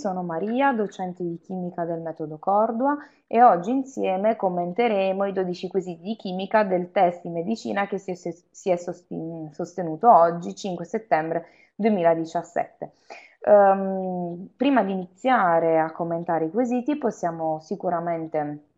sono Maria, docente di chimica del metodo Cordua e oggi insieme commenteremo i 12 quesiti di chimica del test di medicina che si è, si è sostenuto oggi, 5 settembre 2017. Um, ehm, prima di iniziare a commentare i quesiti possiamo sicuramente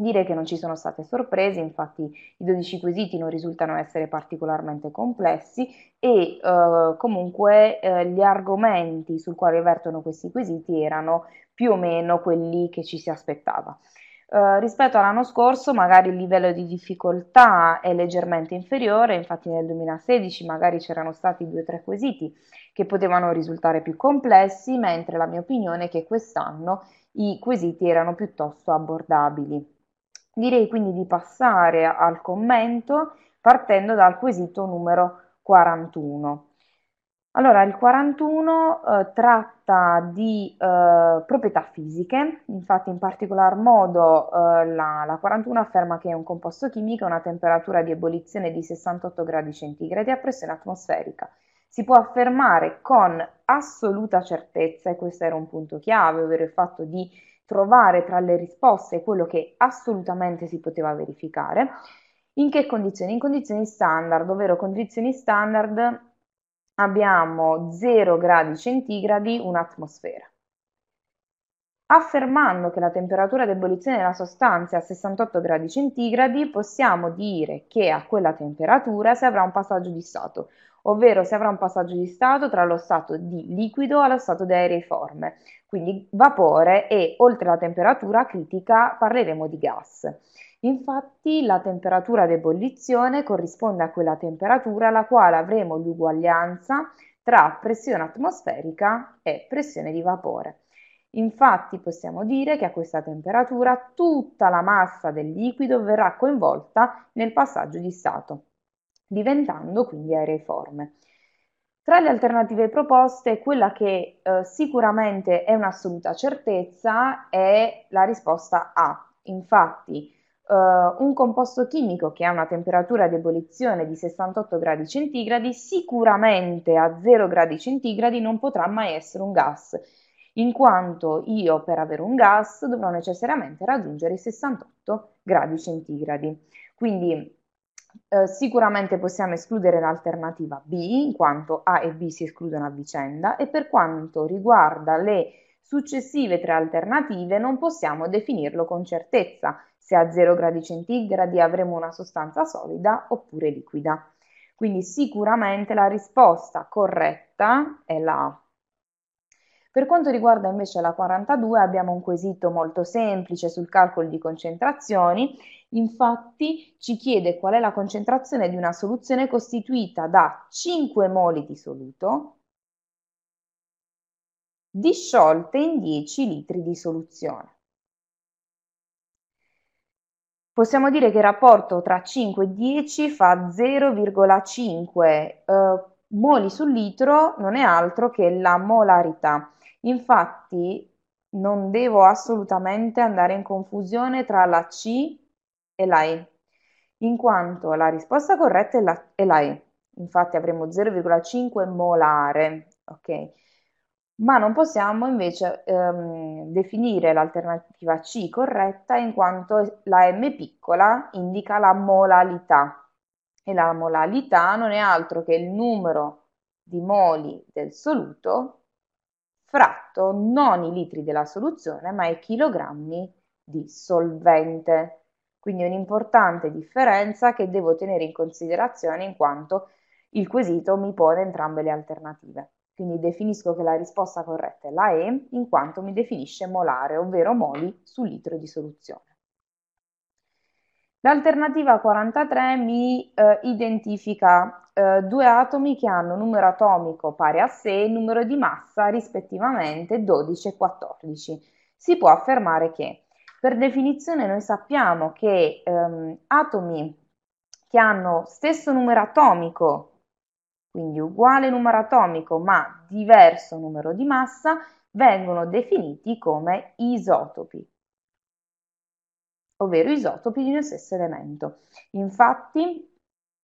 Dire che non ci sono state sorprese, infatti i 12 quesiti non risultano essere particolarmente complessi e eh, comunque eh, gli argomenti sul quale vertono questi quesiti erano più o meno quelli che ci si aspettava. Eh, rispetto all'anno scorso magari il livello di difficoltà è leggermente inferiore, infatti nel 2016 magari c'erano stati due o tre quesiti che potevano risultare più complessi, mentre la mia opinione è che quest'anno i quesiti erano piuttosto abbordabili. Direi quindi di passare al commento partendo dal quesito numero 41. Allora, il 41 eh, tratta di eh, proprietà fisiche, infatti in particolar modo eh, la, la, 41 afferma che è un composto chimico a una temperatura di ebollizione di 68 gradi centigradi a pressione atmosferica. Si può affermare con assoluta certezza, e questo era un punto chiave, ovvero il fatto di trovare tra le risposte quello che assolutamente si poteva verificare. In che condizioni? In condizioni standard, ovvero condizioni standard abbiamo 0 gradi centigradi un'atmosfera affermando che la temperatura di ebollizione della sostanza è a 68 gradi centigradi, possiamo dire che a quella temperatura si avrà un passaggio di stato, ovvero si avrà un passaggio di stato tra lo stato di liquido allo stato di aereiforme, quindi vapore e oltre la temperatura critica parleremo di gas. Infatti la temperatura di ebollizione corrisponde a quella temperatura alla quale avremo l'uguaglianza tra pressione atmosferica e pressione di vapore. Infatti possiamo dire che a questa temperatura tutta la massa del liquido verrà coinvolta nel passaggio di stato, diventando quindi aereiforme. Tra le alternative proposte, quella che eh, sicuramente è un'assoluta certezza è la risposta A. Infatti, eh, un composto chimico che ha una temperatura di ebollizione di 68 gradi centigradi sicuramente a 0 gradi centigradi non potrà mai essere un gas in quanto io per avere un gas dovrò necessariamente raggiungere i 68 gradi centigradi. Quindi eh, sicuramente possiamo escludere l'alternativa B, in quanto A e B si escludono a vicenda, e per quanto riguarda le successive tre alternative non possiamo definirlo con certezza se a 0 gradi centigradi avremo una sostanza solida oppure liquida. Quindi sicuramente la risposta corretta è la A. Per quanto riguarda invece la 42 abbiamo un quesito molto semplice sul calcolo di concentrazioni, infatti ci chiede qual è la concentrazione di una soluzione costituita da 5 moli di soluto disciolte in 10 litri di soluzione. Possiamo dire che il rapporto tra 5 e 10 fa 0,5 eh, moli sul litro, non è altro che la molarità. Infatti, non devo assolutamente andare in confusione tra la C e la E, in quanto la risposta corretta è la, è la E. Infatti avremo 0,5 molare, ok? Ma non possiamo invece ehm, definire l'alternativa C corretta in quanto la M piccola indica la molalità e la molalità non è altro che il numero di moli del soluto fratto non i litri della soluzione, ma i chilogrammi di solvente. Quindi è un'importante differenza che devo tenere in considerazione in quanto il quesito mi pone entrambe le alternative. Quindi definisco che la risposta corretta è la E in quanto mi definisce molare, ovvero moli su litro di soluzione. L'alternativa 43 mi eh, identifica eh, due atomi che hanno numero atomico pari a 6 e numero di massa rispettivamente 12 e 14. Si può affermare che per definizione noi sappiamo che ehm, atomi che hanno stesso numero atomico, quindi uguale numero atomico ma diverso numero di massa, vengono definiti come isotopi ovvero isotopi di uno stesso elemento. Infatti,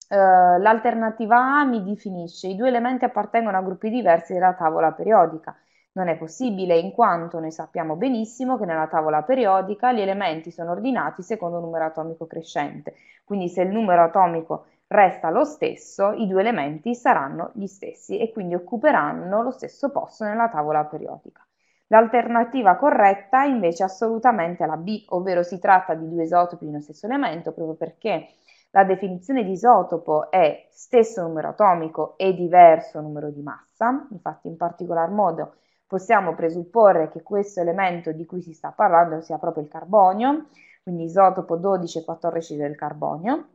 eh, l'alternativa A mi definisce i due elementi appartengono a gruppi diversi della tavola periodica. Non è possibile in quanto noi sappiamo benissimo che nella tavola periodica gli elementi sono ordinati secondo un numero atomico crescente, quindi se il numero atomico resta lo stesso, i due elementi saranno gli stessi e quindi occuperanno lo stesso posto nella tavola periodica. L'alternativa corretta è invece assolutamente la B, ovvero si tratta di due isotopi di uno stesso elemento, proprio perché la definizione di isotopo è stesso numero atomico e diverso numero di massa, infatti in particolar modo possiamo presupporre che questo elemento di cui si sta parlando sia proprio il carbonio, quindi isotopo 12 e 14 del carbonio.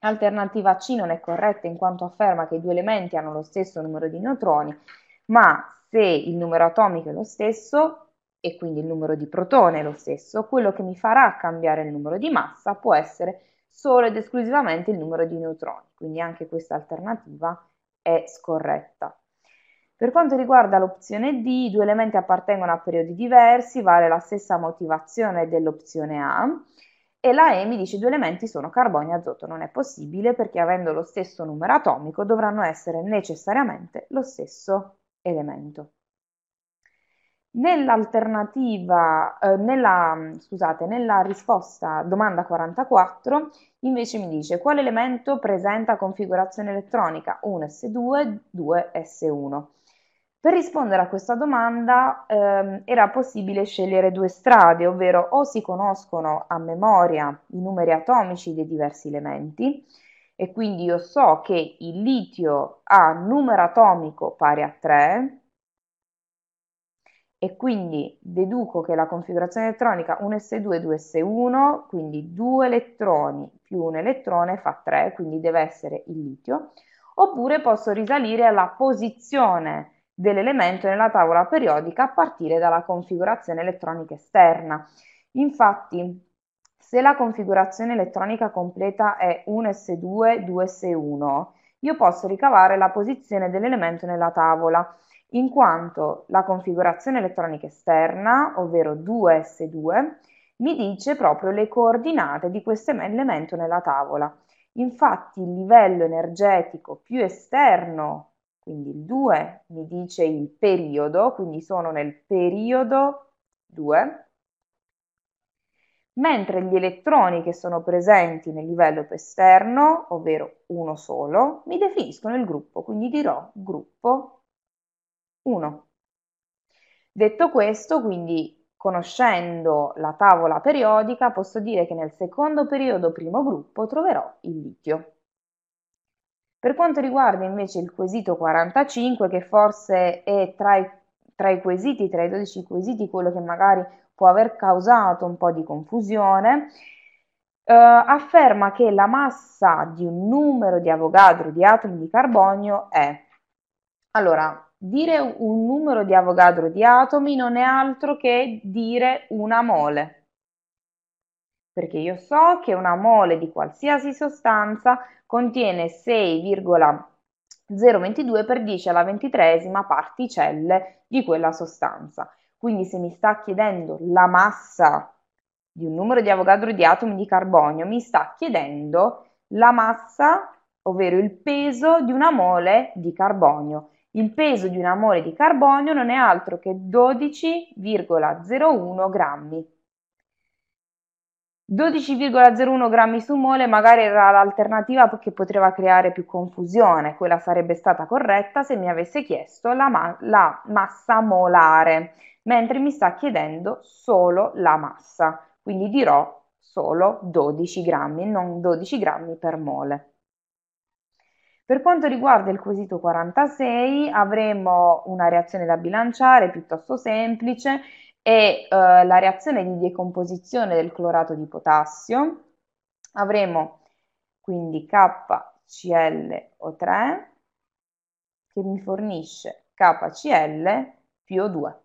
Alternativa C non è corretta in quanto afferma che i due elementi hanno lo stesso numero di neutroni, ma se il numero atomico è lo stesso e quindi il numero di protone è lo stesso, quello che mi farà cambiare il numero di massa può essere solo ed esclusivamente il numero di neutroni, quindi anche questa alternativa è scorretta. Per quanto riguarda l'opzione D, i due elementi appartengono a periodi diversi, vale la stessa motivazione dell'opzione A e la E mi dice che i due elementi sono carbonio e azoto, non è possibile perché avendo lo stesso numero atomico dovranno essere necessariamente lo stesso elemento. Nell'alternativa, eh, nella, scusate, nella risposta domanda 44 invece mi dice quale elemento presenta configurazione elettronica 1S2, 2S1. Per rispondere a questa domanda ehm, era possibile scegliere due strade, ovvero o si conoscono a memoria i numeri atomici dei diversi elementi, e quindi io so che il litio ha numero atomico pari a 3 e quindi deduco che la configurazione elettronica 1s2 2s1, quindi 2 elettroni più un elettrone fa 3, quindi deve essere il litio, oppure posso risalire alla posizione dell'elemento nella tavola periodica a partire dalla configurazione elettronica esterna. Infatti se la configurazione elettronica completa è 1s2, 2s1, io posso ricavare la posizione dell'elemento nella tavola, in quanto la configurazione elettronica esterna, ovvero 2s2, mi dice proprio le coordinate di questo elemento nella tavola. Infatti il livello energetico più esterno, quindi il 2, mi dice il periodo, quindi sono nel periodo 2, mentre gli elettroni che sono presenti nel livello esterno, ovvero uno solo, mi definiscono il gruppo, quindi dirò gruppo 1. Detto questo, quindi conoscendo la tavola periodica, posso dire che nel secondo periodo primo gruppo troverò il litio. Per quanto riguarda invece il quesito 45, che forse è tra i, tra i quesiti, tra i 12 quesiti, quello che magari può aver causato un po' di confusione, eh, afferma che la massa di un numero di Avogadro di atomi di carbonio è. Allora, dire un numero di Avogadro di atomi non è altro che dire una mole perché io so che una mole di qualsiasi sostanza contiene 6,022 per 10 alla ventitresima particelle di quella sostanza. Quindi se mi sta chiedendo la massa di un numero di Avogadro di atomi di carbonio, mi sta chiedendo la massa, ovvero il peso di una mole di carbonio. Il peso di una mole di carbonio non è altro che 12,01 grammi. 12,01 grammi su mole magari era l'alternativa che poteva creare più confusione, quella sarebbe stata corretta se mi avesse chiesto la, ma- la massa molare mentre mi sta chiedendo solo la massa, quindi dirò solo 12 grammi, non 12 grammi per mole. Per quanto riguarda il quesito 46 avremo una reazione da bilanciare piuttosto semplice e eh, la reazione di decomposizione del clorato di potassio. Avremo quindi KClO3 che mi fornisce KCl più 2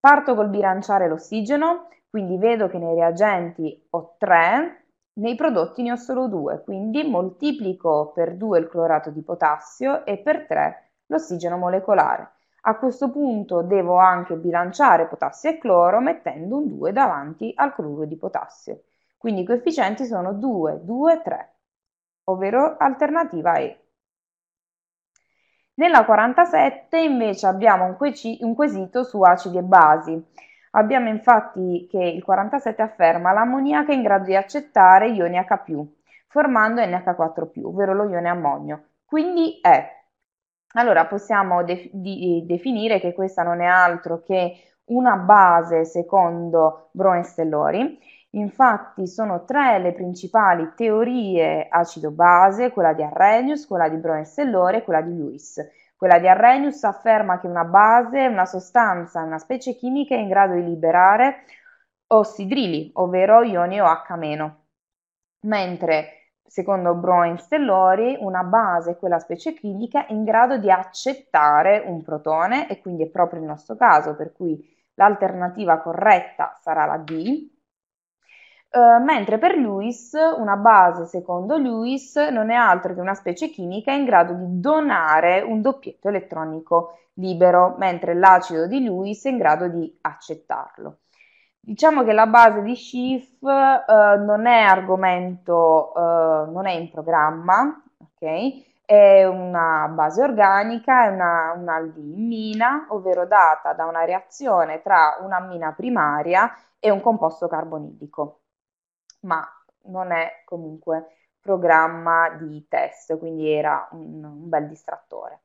Parto col bilanciare l'ossigeno, quindi vedo che nei reagenti ho 3, nei prodotti ne ho solo 2, quindi moltiplico per 2 il clorato di potassio e per 3 l'ossigeno molecolare. A questo punto devo anche bilanciare potassio e cloro mettendo un 2 davanti al cloruro di potassio. Quindi i coefficienti sono 2, 2, 3, ovvero alternativa E. Nella 47 invece abbiamo un, que- un quesito su acidi e basi. Abbiamo infatti che il 47 afferma l'ammoniaca è in grado di accettare ioni H+, formando NH4+, ovvero lo ione ammonio. Quindi è. Allora possiamo de- di- definire che questa non è altro che una base secondo bronstein Stellori. Infatti sono tre le principali teorie acido-base, quella di Arrhenius, quella di Bronstellore e quella di Lewis. Quella di Arrhenius afferma che una base è una sostanza, una specie chimica in grado di liberare ossidrili, ovvero ioni OH-, mentre secondo Bronstellori una base, quella specie chimica, è in grado di accettare un protone e quindi è proprio il nostro caso, per cui l'alternativa corretta sarà la D eh, mentre per Lewis una base, secondo Lewis, non è altro che una specie chimica in grado di donare un doppietto elettronico libero, mentre l'acido di Lewis è in grado di accettarlo. Diciamo che la base di Schiff uh, non è argomento, uh, non è in programma, okay? è una base organica, è una, un'aldimmina, ovvero data da una reazione tra un'ammina primaria e un composto carbonilico ma non è comunque programma di test, quindi era un, un bel distrattore.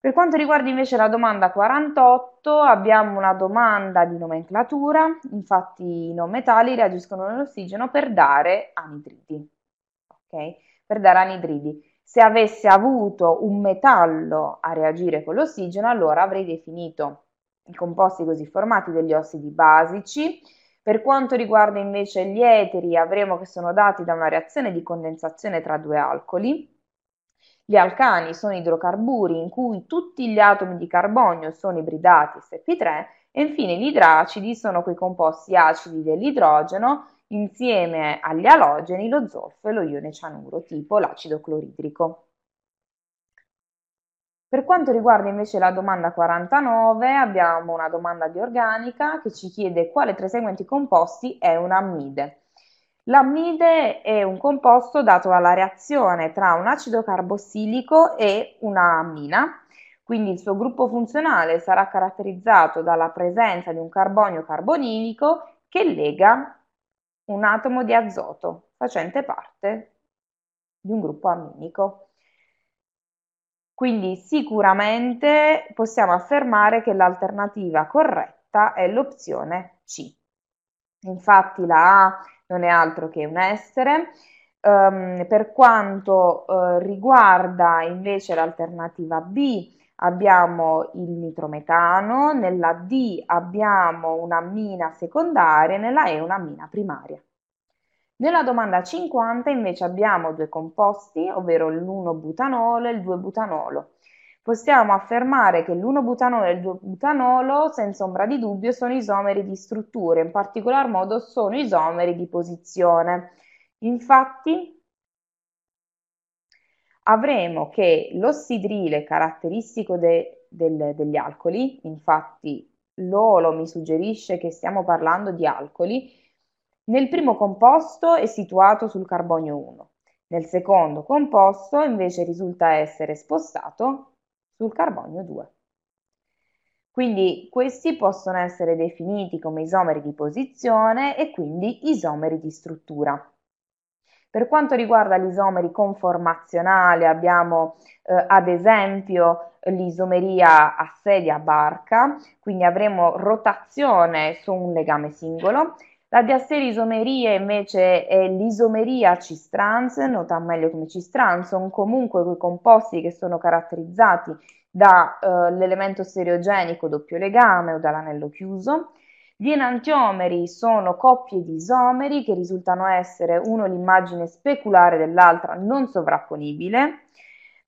Per quanto riguarda invece la domanda 48, abbiamo una domanda di nomenclatura, infatti i non metalli reagiscono nell'ossigeno per dare anidridi. Okay? Per dare anidridi. Se avesse avuto un metallo a reagire con l'ossigeno, allora avrei definito i composti così formati degli ossidi basici per quanto riguarda invece gli eteri, avremo che sono dati da una reazione di condensazione tra due alcoli. Gli alcani sono idrocarburi in cui tutti gli atomi di carbonio sono ibridati sp3 e infine gli idracidi sono quei composti acidi dell'idrogeno insieme agli alogeni, lo zolfo e lo ione cianuro tipo l'acido cloridrico. Per quanto riguarda invece la domanda 49, abbiamo una domanda di organica che ci chiede quale tra i seguenti composti è un ammide. L'ammide è un composto dato alla reazione tra un acido carbossilico e una ammina, quindi il suo gruppo funzionale sarà caratterizzato dalla presenza di un carbonio carbonilico che lega un atomo di azoto facente parte di un gruppo amminico. Quindi sicuramente possiamo affermare che l'alternativa corretta è l'opzione C. Infatti la A non è altro che un essere. Um, per quanto uh, riguarda invece l'alternativa B, abbiamo il nitrometano, nella D abbiamo una mina secondaria, nella E una mina primaria. Nella domanda 50 invece abbiamo due composti, ovvero l'1-butanolo e il 2-butanolo. Possiamo affermare che l'1-butanolo e il 2-butanolo, senza ombra di dubbio, sono isomeri di struttura, in particolar modo sono isomeri di posizione. Infatti avremo che l'ossidrile caratteristico de, del, degli alcoli, infatti l'olo mi suggerisce che stiamo parlando di alcoli, nel primo composto è situato sul carbonio 1, nel secondo composto invece risulta essere spostato sul carbonio 2. Quindi questi possono essere definiti come isomeri di posizione e quindi isomeri di struttura. Per quanto riguarda gli isomeri conformazionali abbiamo eh, ad esempio l'isomeria a sedia barca, quindi avremo rotazione su un legame singolo la diasterisomeria invece è l'isomeria cis-trans, nota meglio come cis-trans, sono comunque quei composti che sono caratterizzati dall'elemento eh, stereogenico doppio legame o dall'anello chiuso. Gli enantiomeri sono coppie di isomeri che risultano essere uno l'immagine speculare dell'altra non sovrapponibile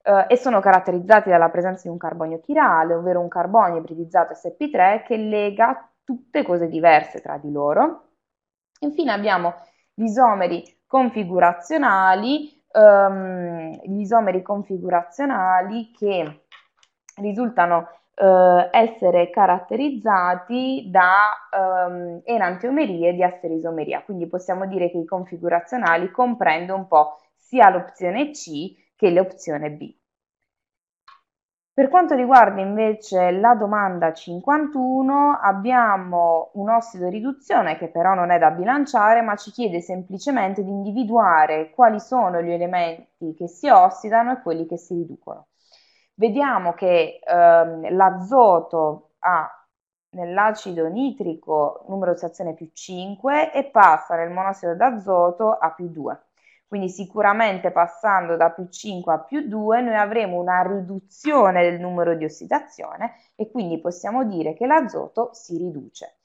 eh, e sono caratterizzati dalla presenza di un carbonio chirale, ovvero un carbonio ibridizzato SP3 che lega tutte cose diverse tra di loro. Infine abbiamo gli isomeri configurazionali, um, ehm, gli isomeri configurazionali che risultano uh, essere caratterizzati da um, ehm, enantiomerie di asterisomeria, quindi possiamo dire che i configurazionali comprendono un po' sia l'opzione C che l'opzione B. Per quanto riguarda invece la domanda 51, abbiamo un ossido riduzione che però non è da bilanciare, ma ci chiede semplicemente di individuare quali sono gli elementi che si ossidano e quelli che si riducono. Vediamo che ehm, l'azoto ha nell'acido nitrico numero di stazione più 5 e passa nel monossido d'azoto a più 2. Quindi sicuramente passando da più 5 a più 2 noi avremo una riduzione del numero di ossidazione e quindi possiamo dire che l'azoto si riduce.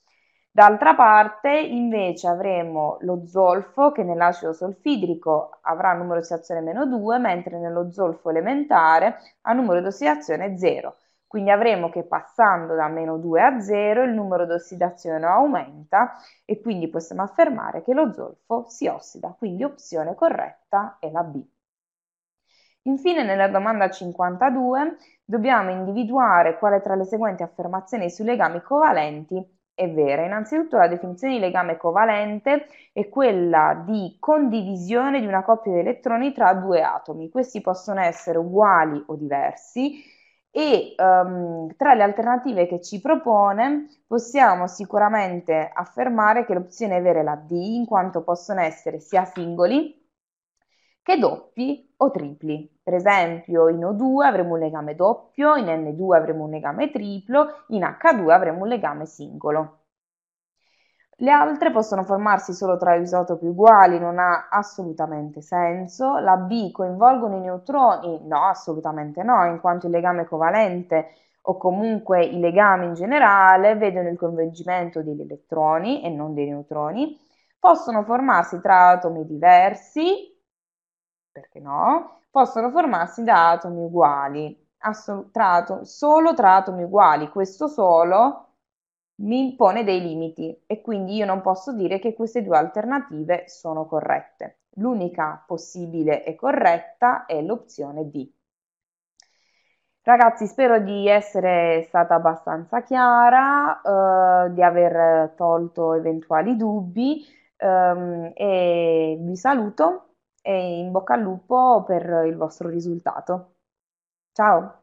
D'altra parte invece avremo lo zolfo che nell'acido solfidrico avrà numero di ossidazione meno 2 mentre nello zolfo elementare ha numero di ossidazione 0. Quindi avremo che passando da meno 2 a 0 il numero d'ossidazione aumenta e quindi possiamo affermare che lo zolfo si ossida, quindi opzione corretta è la B. Infine nella domanda 52 dobbiamo individuare quale tra le seguenti affermazioni sui legami covalenti è vera. Innanzitutto la definizione di legame covalente è quella di condivisione di una coppia di elettroni tra due atomi. Questi possono essere uguali o diversi e um, tra le alternative che ci propone possiamo sicuramente affermare che l'opzione è vera è la D, in quanto possono essere sia singoli che doppi o tripli. Per esempio in O2 avremo un legame doppio, in N2 avremo un legame triplo, in H2 avremo un legame singolo. Le altre possono formarsi solo tra isotopi uguali, non ha assolutamente senso. La B coinvolgono i neutroni? No, assolutamente no, in quanto il legame covalente o comunque i legami in generale vedono il coinvolgimento degli elettroni e non dei neutroni. Possono formarsi tra atomi diversi? Perché no? Possono formarsi da atomi uguali, Assolut- tra atom- solo tra atomi uguali, questo solo mi impone dei limiti e quindi io non posso dire che queste due alternative sono corrette. L'unica possibile e corretta è l'opzione D. Ragazzi, spero di essere stata abbastanza chiara, eh, di aver tolto eventuali dubbi ehm, e vi saluto e in bocca al lupo per il vostro risultato. Ciao!